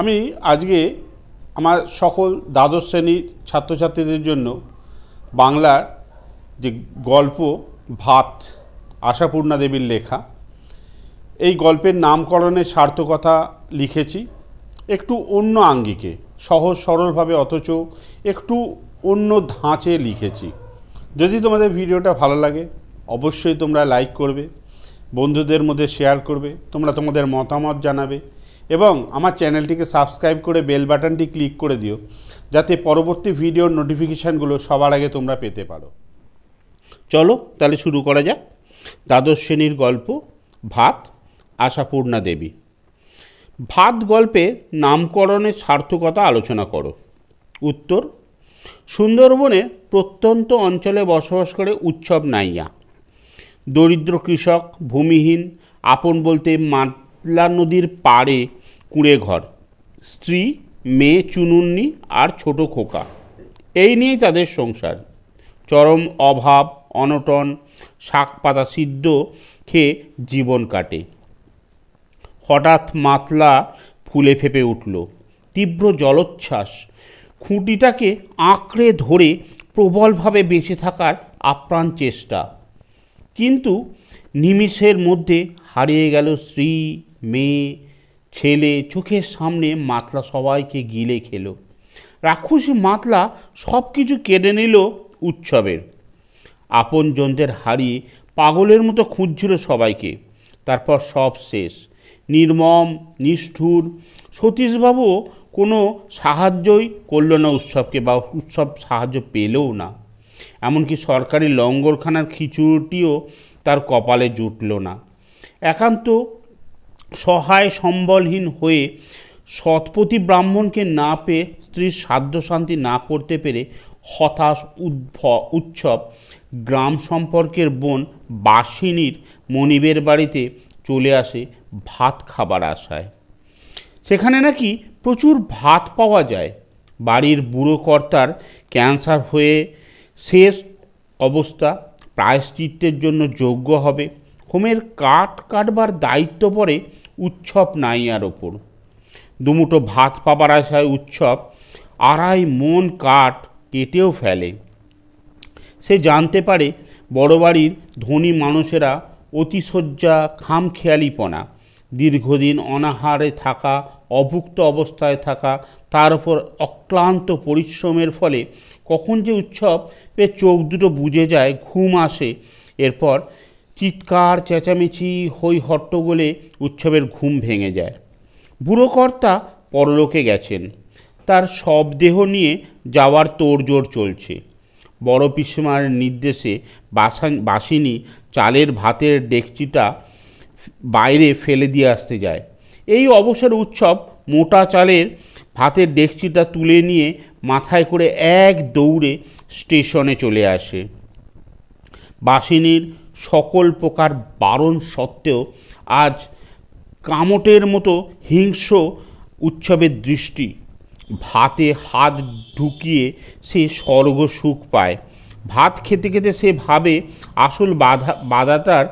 আমি আজকে আমার সকল দ্বাদশ শ্রেণীর ছাত্রছাত্রীদের জন্য বাংলার যে গল্প ভাত আশাপূর্ণা দেবীর লেখা এই গল্পের নামকরণের সার্থকতা লিখেছি একটু অন্য আঙ্গিকে সহজ সরলভাবে অথচ একটু অন্য ধাঁচে লিখেছি যদি তোমাদের ভিডিওটা ভালো লাগে অবশ্যই তোমরা লাইক করবে বন্ধুদের মধ্যে শেয়ার করবে তোমরা তোমাদের মতামত জানাবে এবং আমার চ্যানেলটিকে সাবস্ক্রাইব করে বেল বাটনটি ক্লিক করে দিও যাতে পরবর্তী ভিডিওর নোটিফিকেশানগুলো সবার আগে তোমরা পেতে পারো চলো তাহলে শুরু করা যাক দ্বাদশ শ্রেণীর গল্প ভাত আশাপূর্ণা দেবী ভাত গল্পে নামকরণের সার্থকতা আলোচনা করো উত্তর সুন্দরবনে প্রত্যন্ত অঞ্চলে বসবাস করে উৎসব নাইয়া দরিদ্র কৃষক ভূমিহীন আপন বলতে শীতলা নদীর পাড়ে কুঁড়ে ঘর স্ত্রী মেয়ে চুনুন্নি আর ছোট খোকা এই নিয়েই তাদের সংসার চরম অভাব অনটন শাক পাতা সিদ্ধ খেয়ে জীবন কাটে হঠাৎ মাতলা ফুলে ফেপে উঠল তীব্র জলোচ্ছ্বাস খুঁটিটাকে আঁকড়ে ধরে প্রবলভাবে বেঁচে থাকার আপ্রাণ চেষ্টা কিন্তু নিমিষের মধ্যে হারিয়ে গেল স্ত্রী মেয়ে ছেলে চোখের সামনে মাতলা সবাইকে গিলে খেল রাক্ষসী মাতলা সব কিছু কেড়ে নিল উৎসবের আপনজনদের হারিয়ে পাগলের মতো খুঁজছিল সবাইকে তারপর সব শেষ নির্মম নিষ্ঠুর সতীশবাবু কোনো সাহায্যই করল না উৎসবকে বা উৎসব সাহায্য পেলেও না এমনকি সরকারি লঙ্গরখানার খিচুড়িটিও তার কপালে জুটল না একান্ত সহায় সম্বলহীন হয়ে সৎপতি ব্রাহ্মণকে না পেয়ে স্ত্রীর শান্তি না করতে পেরে হতাশ উদ্ভ উৎসব গ্রাম সম্পর্কের বোন বাসিনীর মনিবের বাড়িতে চলে আসে ভাত খাবার আশায় সেখানে নাকি প্রচুর ভাত পাওয়া যায় বাড়ির বুড়ো কর্তার ক্যান্সার হয়ে শেষ অবস্থা প্রায়শ্চিত্তের জন্য যোগ্য হবে হোমের কাঠ কাটবার দায়িত্ব পরে উৎসব নাইয়ার ওপর দুমুটো ভাত পাবার আশায় উৎসব আড়াই মন কাঠ কেটেও ফেলে সে জানতে পারে বড় বাড়ির ধনী মানুষেরা অতিশয্যা খামখেয়ালিপনা দীর্ঘদিন অনাহারে থাকা অভুক্ত অবস্থায় থাকা তার উপর অক্লান্ত পরিশ্রমের ফলে কখন যে উৎসব চোখ দুটো বুঝে যায় ঘুম আসে এরপর চিৎকার চেঁচামেচি হই হট্টগোলে উৎসবের ঘুম ভেঙে যায় বুড়োকর্তা পরলোকে গেছেন তার শবদেহ নিয়ে যাওয়ার তোড়জোড় চলছে বড় পিসমার নির্দেশে বাসান বাসিনী চালের ভাতের ডেকচিটা বাইরে ফেলে দিয়ে আসতে যায় এই অবসর উৎসব মোটা চালের ভাতের ডেকচিটা তুলে নিয়ে মাথায় করে এক দৌড়ে স্টেশনে চলে আসে বাসিনীর সকল প্রকার বারণ সত্ত্বেও আজ কামটের মতো হিংস্র উৎসবের দৃষ্টি ভাতে হাত ঢুকিয়ে সে স্বর্গ সুখ পায় ভাত খেতে খেতে সে ভাবে আসল বাধা বাধাটার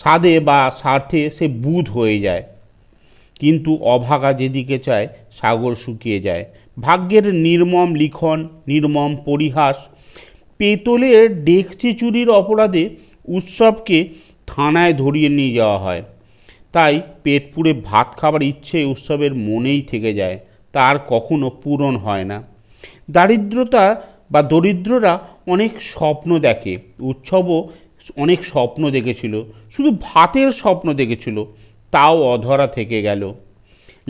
স্বাদে বা স্বার্থে সে বুধ হয়ে যায় কিন্তু অভাগা যেদিকে চায় সাগর শুকিয়ে যায় ভাগ্যের নির্মম লিখন নির্মম পরিহাস পেতলের ডেকচি চুরির অপরাধে উৎসবকে থানায় ধরিয়ে নিয়ে যাওয়া হয় তাই পেট পুড়ে ভাত খাবার ইচ্ছে উৎসবের মনেই থেকে যায় তার কখনো পূরণ হয় না দারিদ্রতা বা দরিদ্ররা অনেক স্বপ্ন দেখে উৎসবও অনেক স্বপ্ন দেখেছিল শুধু ভাতের স্বপ্ন দেখেছিল তাও অধরা থেকে গেল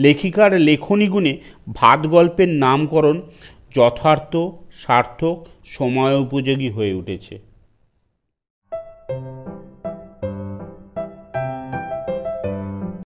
লেখিকার লেখনী গুণে ভাত গল্পের নামকরণ যথার্থ সার্থক সময় উপযোগী হয়ে উঠেছে